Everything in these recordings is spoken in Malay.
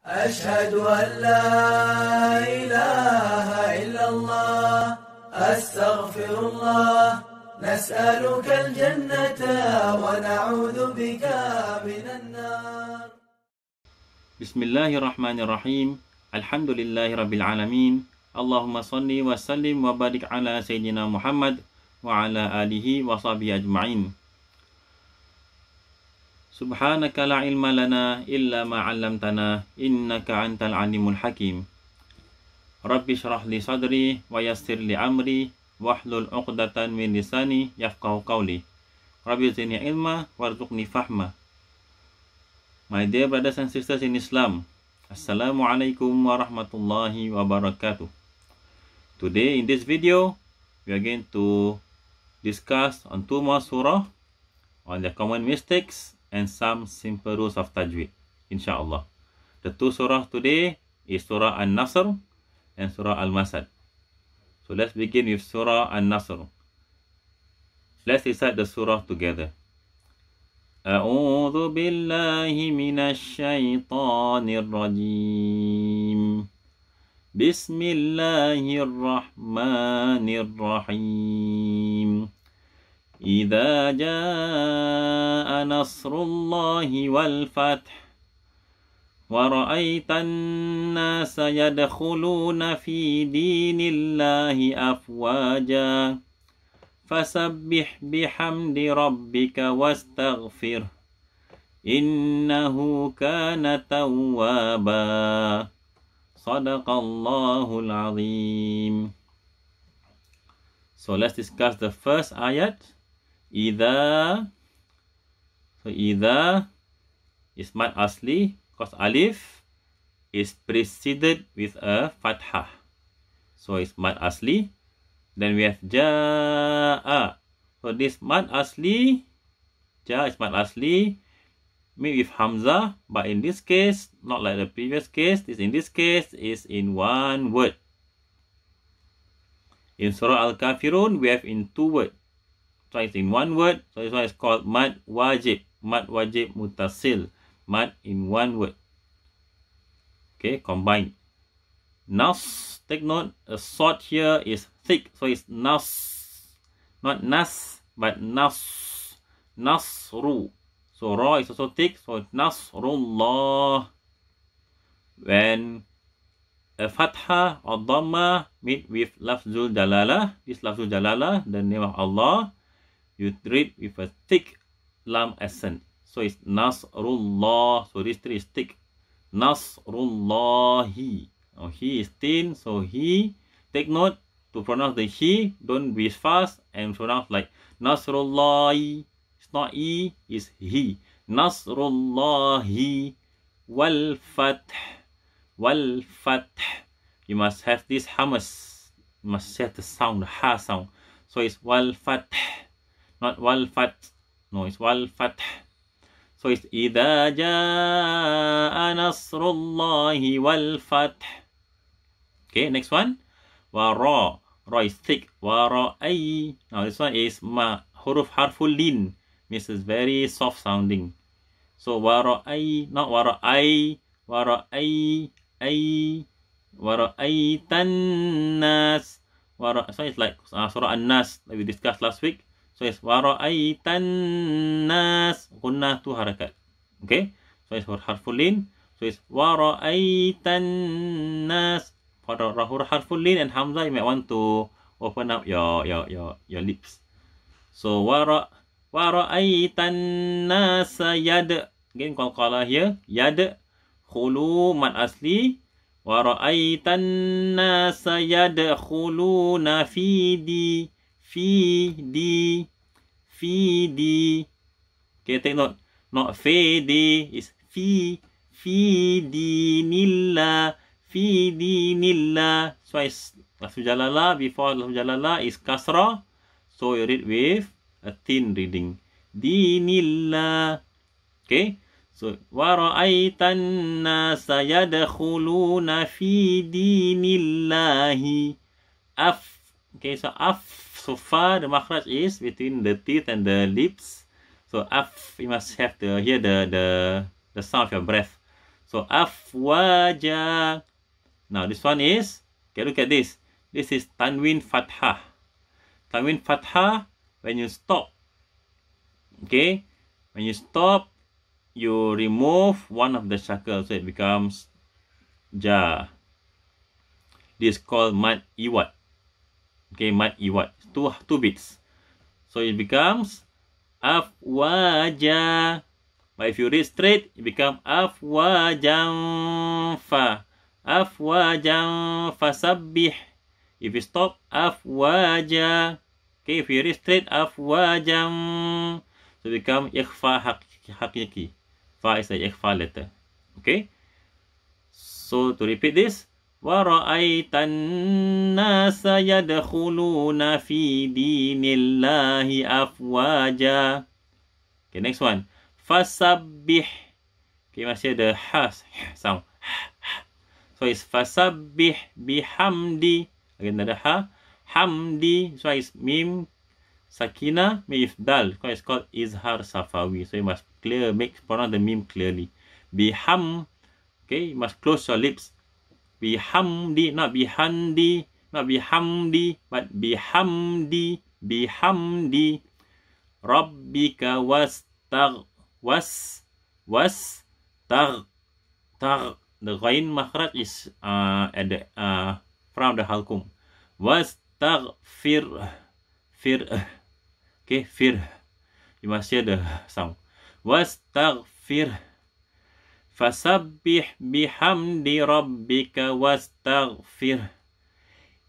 أشهد أن لا إله إلا الله أستغفر الله نسألك الجنة ونعوذ بك من النار بسم الله الرحمن الرحيم الحمد لله رب العالمين اللهم صل وسلم وبارك على سيدنا محمد وعلى آله وصحبه أجمعين سبحانك لا علم لنا إلا ما علمتنا إنك أنت العليم الحكيم رب اشرح لي صدري ويسر لي أمري واحلل عقدة من لساني يفقه قولي رب زني علما وارزقني فهما My dear brothers and sisters in Islam, Assalamualaikum warahmatullahi wabarakatuh. Today in this video, we are going to discuss on two more surah on the common mistakes and some simple rules of tajwid insyaallah the two surah today is surah an-nasr and surah al-masad so let's begin with surah an-nasr let's recite the surah together A'udhu billahi من الشيطان الرجيم بسم إذا جاء نصر الله والفتح ورأيت الناس يدخلون في دين الله أفواجا فسبح بحمد ربك واستغفر إنه كان توابا صدق الله العظيم So let's discuss the first ayat Iza So Iza Is mad asli Cause alif Is preceded with a fathah So it's mad asli Then we have Ja'a So this mad asli Ja'a is mad asli Meet with Hamzah But in this case Not like the previous case This In this case is in one word In surah Al-Kafirun We have in two words twice in one word. So this one is called mad wajib. Mad wajib mutasil. Mad in one word. Okay, combined. Nas, take note, A sword here is thick. So it's nas. Not nas, but nas. Nasru. So ra is also thick. So nasrullah. When a fatha or dhamma meet with lafzul dalala, this lafzul dalala, the name of Allah, you treat with a thick lam accent. So it's Nasrullah. So this tree is thick. Nasrullahi. Now he is thin, so he. Take note to pronounce the he, don't be fast and pronounce like Nasrullahi. It's not E, it's he. Nasrullahi wal fath wal fath. You must have this hamas. You must have the sound, the ha sound. So it's wal fath not wal fat no it's wal fat so it's إذا جاء نصر wal fat okay next one وراء ra is thick وراء now this one is ma huruf harful lin means it's very soft sounding so وراء not وراء وراء أي ورأيت الناس ورأ... so it's like uh, surah an-nas that we discussed last week So yes, waraitan nas. Gunnah tu harakat. Okay. So yes, harful lin. So yes, waraitan nas. Pada rahur harful and hamzah, you may want to open up your your your your lips. So wara waraitan nas yad. Again, kalau kalah here, ya. yad Kulu mat asli waraitan nas yad kulu nafidi fi fi di. Fidi. Okay, take note. Not Fidi. It's Fi. Fidi nila. Fidi nila. So, it's Lafzul Jalala. Before Lafzul Jalala is Kasra. So, you read with a thin reading. Dinila. Okay. So, Wara'aitan nasa yadakhuluna fi dinillahi. Af. Okay, so Af so far the makhraj is between the teeth and the lips so af you must have to hear the the the sound of your breath so afwaja now this one is okay look at this this is tanwin fathah tanwin fathah when you stop okay when you stop you remove one of the shackles so it becomes ja this is called mad iwat Okay, mat iwat. Two, two bits. So, it becomes afwaja. But if you read straight, it becomes afwajam fa. Afwajam fa sabbih. If you stop, afwaja. Okay, if you read straight, afwajam. So, it becomes ikhfa haqiqi. Fa is a ikhfa letter. Okay? So, to repeat this, ورأيت الناس يدخلون في دين الله أفواجا Okay, next one. Fasabbih. Okay, masih ada has. Ha, sound. Ha, ha. So, it's fasabbih bihamdi. Okay ada ha. Hamdi. So, it's mim. Sakina. Mif dal. So, it's called izhar safawi. So, you must clear. Make pronounce the mim clearly. Biham. Okay, you must close your lips bihamdi na bihandi na bihamdi but bihamdi bihamdi rabbika wastag was was tag tag the ghain makhraj is uh, at the uh, from the halkum Was wastaghfir fir okay fir you must hear the sound wastaghfir Fasabbih bihamdi rabbika wastaghfir.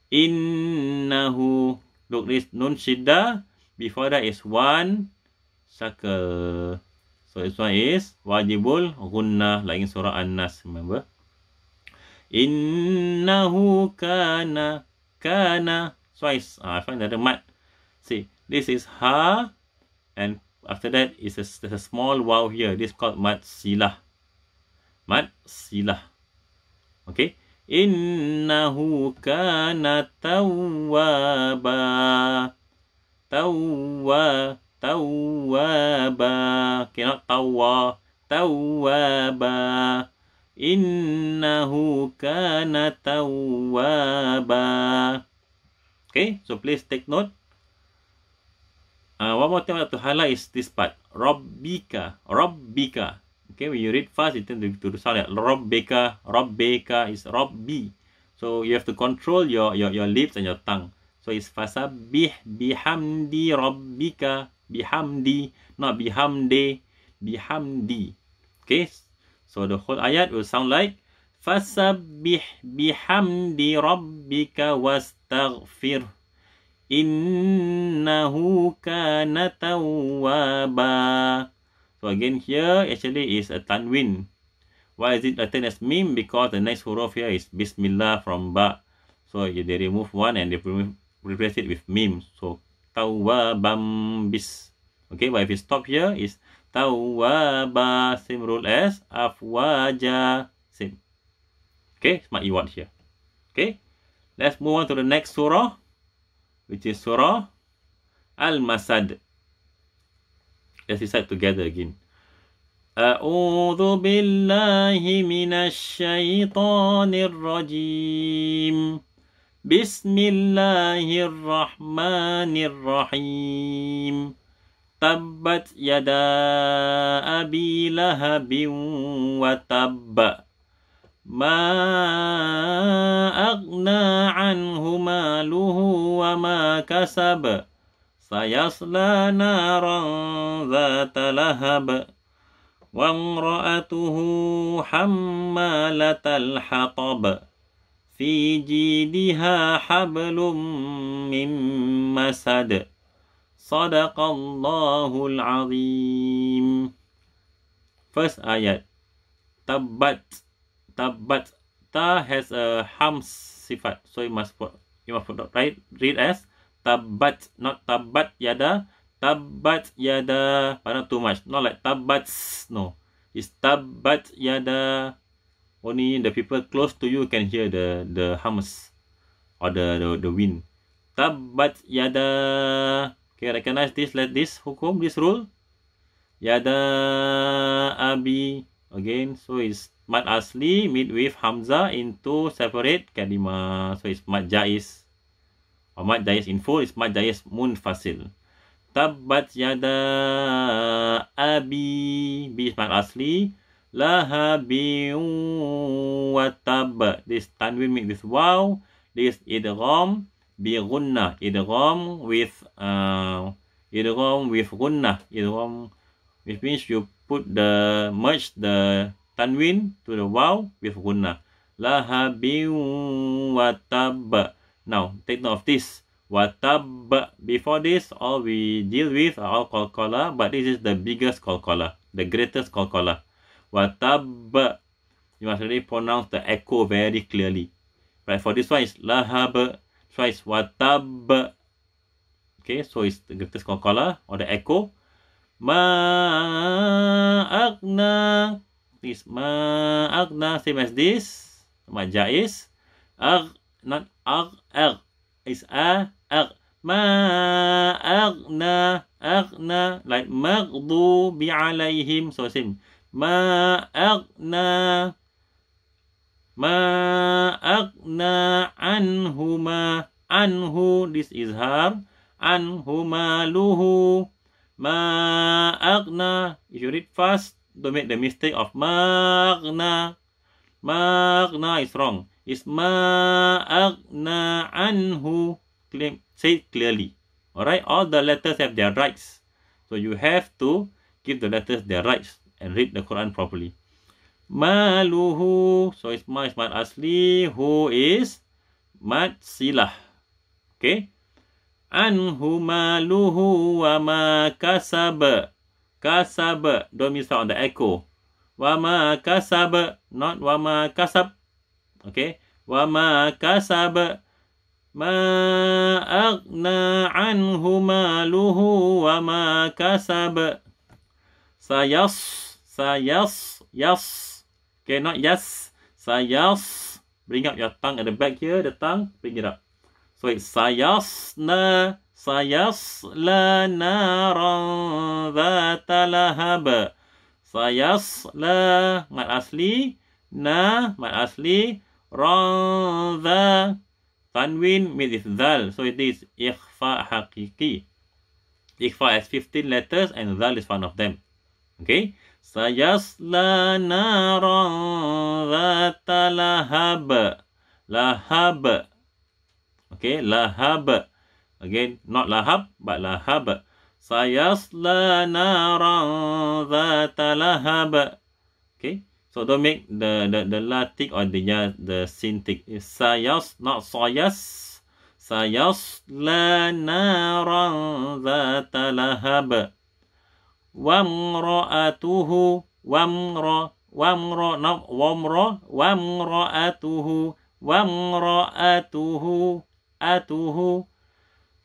Innahu Look this nun Shida. Before that is one circle. So this one is wajibul gunnah. Lain surah An-Nas. Remember? Innahu kana kana So Ah, I find another mat. See, this is ha and after that is a, small wow here. This called mat silah mad silah. Okey. Innahu kana tawwaba. Tawwa, tawwaba. Okey, not tawwa. Tawwaba. Innahu kana tawwaba. Okey, so please take note. Uh, one more thing I want to highlight is this part. Rabbika. Rabbika. Okay, when you read fast, it tends to, to sound like Rob beka, Rob beka is Rob B. So you have to control your your your lips and your tongue. So it's fasa bih bihamdi Rob beka bihamdi not bihamde bihamdi. Okay. So the whole ayat will sound like fasa bih bihamdi Rob beka was taqfir. Innahu kana tawwabah. So again here actually is a tanwin. Why is it written as mim? Because the next huruf here is bismillah from ba. So if they remove one and they replace it with mim. So tawabam bis. Okay, but if you stop here is tawaba same rule as afwaja same. Okay, smart you want here. Okay, let's move on to the next surah which is surah Al-Masad. Let's recite together again. أعوذ بالله من الشيطان الرجيم بسم الله الرحمن الرحيم تبت يدا أبي لهب وتب ما أغنى عنه ماله وما كسب فيصلى نارا ذات لهب وامرأته حمالة الحطب في جيدها حبل من مسد صدق الله العظيم First ayat Tabat Tabat Ta has a ham sifat So you must put, you must put, right? Read as tabat not tabat yada tabat yada but not too much not like tabats no it's tabat yada only the people close to you can hear the the hums or the the, the wind tabat yada Okay, recognize this let this hukum this rule yada abi again so it's mad asli with hamza into separate kalimah so it's mad jais Ahmad Jais info is Ahmad Jais Mun Fasil. Tabat yada abi bismal asli lahabi wa tab. This tanwin make this wow. This idgham bi gunnah idgham with uh idgham with gunnah idgham which means you put the merge the tanwin to the wow with gunnah lahabi wa tab. Now, take note of this. Watab before this, all we deal with are all Kolkola, but this is the biggest Kolkola, the greatest Kolkola. Watab, you must really pronounce the echo very clearly. Right, for this one is Lahab, twice Watab. Okay, so it's the greatest Kolkola or the echo. Ma'akna, this Ma'akna, same as this. Maja is. Ag not ar, er. It's a, er. Ma, agna, agna. Like, magdu bi alayhim. So, same. Ma, agna. Ma, agna anhuma. Anhu, this is her. Anhuma luhu. Ma, agna. If you read fast, don't make the mistake of magna. Magna is wrong. Isma agna anhu claim say clearly. Alright, all the letters have their rights. So you have to give the letters their rights and read the Quran properly. Maluhu. So ma is mad asli. Who is mad silah. Okay. Anhu maluhu wa ma kasab. Kasab. Don't miss out on the echo. Wa ma kasab. Not wa ma kasab. Okay. وما كسب ما أغنى عنه ماله وما كسب سيص سيص يص okay not yes سيص bring up your tongue at the back here the tongue bring it up so it's سيصنا سيصلى نارا ذات لهب سيصلى ما الأصلي نا ما الأصلي Raza Tanwin means it's Zal. So it is Ikhfa Hakiki. Ikhfa has 15 letters and Zal is one of them. Okay. Sayasla nara zata lahab. Lahab. Okay. Lahab. Again, not lahab, but lahab. Sayasla nara zata lahab. Okay. So don't make the the the la tick or the ya the sin tick. sayas, not soyas. Sayas la naran zata lahab. Wamra'atuhu. Wamra. Wamra. Not wamra. Wamra'atuhu. Wamra'atuhu. Atuhu. atuhu.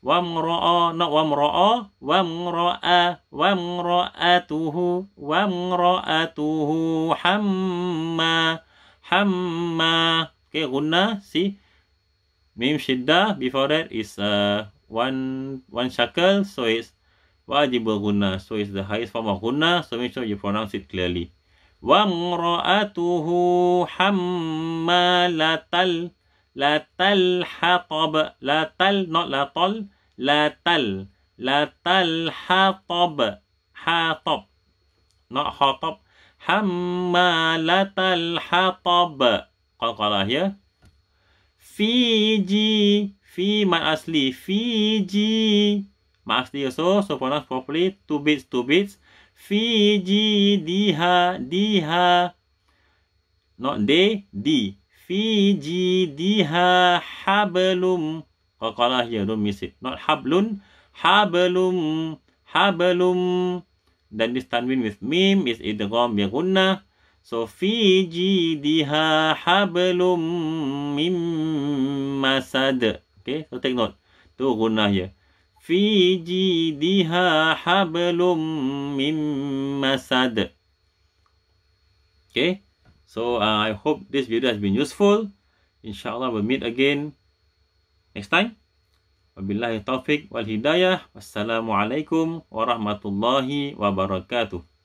وامرأة وامرأة وامرأة وامرأته وامرأته حما حما okay غنة see ميم شدة before that is uh, one one shackle so it's wajib guna so it's the highest form of guna so make sure you pronounce it clearly وامرأته حمالة لتلحطب لتل not لطل latal latal hatab hatab not hatab hammalatal hatab qalqalah ya? fiji fi mad asli fiji mad asli Ya so so pronounce properly two bits two bits fiji diha diha not de di fiji diha hablum Qalqalah ya miss it. Not hablun. Hablum. Hablum. Dan this tanwin with mim is idgham bi gunnah. So fi diha hablum mim masad. Okay, so take note. Tu gunnah ya. Fi diha hablum mim masad. Okay. So uh, I hope this video has been useful. InsyaAllah we'll meet again next time. Wabillahi taufik wal hidayah. Wassalamualaikum warahmatullahi wabarakatuh.